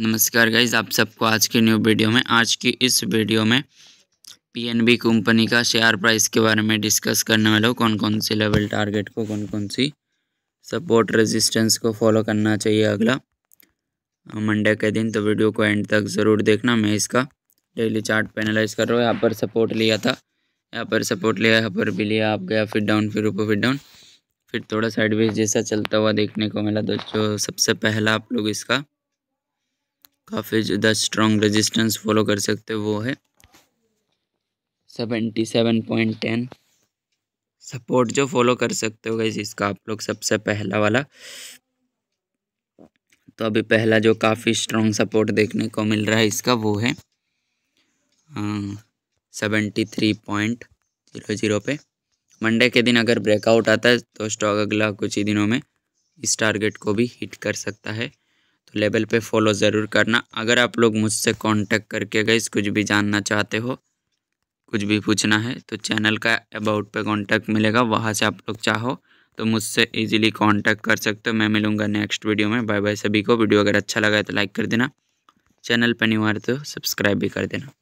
नमस्कार गाइज आप सबको आज के न्यू वीडियो में आज की इस वीडियो में पीएनबी कंपनी का शेयर प्राइस के बारे में डिस्कस करने वाले हो कौन कौन सी लेवल टारगेट को कौन कौन सी सपोर्ट रेजिस्टेंस को फॉलो करना चाहिए अगला मंडे के दिन तो वीडियो को एंड तक ज़रूर देखना मैं इसका डेली चार्ट पेनालाइज कर रहा हूँ यहाँ पर सपोर्ट लिया था यहाँ पर सपोर्ट लिया यहाँ पर भी लिया आप गया फिर डाउन फिर ऊपर फिर डाउन फिर थोड़ा साइडवेज जैसा चलता हुआ देखने को मिला दोस्तों सबसे पहला आप लोग इसका काफ़ी ज़्यादा स्ट्रॉन्ग रेजिस्टेंस फॉलो कर सकते हो वो है seventy seven point ten support जो फॉलो कर सकते हो गई इसका आप लोग सबसे पहला वाला तो अभी पहला जो काफ़ी स्ट्रॉन्ग सपोर्ट देखने को मिल रहा है इसका वो है seventy three point zero zero पे मंडे के दिन अगर ब्रेकआउट आता है तो स्टॉक अगला कुछ ही दिनों में इस टारगेट को भी हिट कर सकता है लेवल पे फॉलो ज़रूर करना अगर आप लोग मुझसे कांटेक्ट करके गए कुछ भी जानना चाहते हो कुछ भी पूछना है तो चैनल का अबाउट पे कांटेक्ट मिलेगा वहाँ से आप लोग चाहो तो मुझसे इजीली कांटेक्ट कर सकते हो मैं मिलूँगा नेक्स्ट वीडियो में बाय बाय सभी को वीडियो अगर अच्छा लगा है तो लाइक कर देना चैनल पर नहीं हुआ तो सब्सक्राइब भी कर देना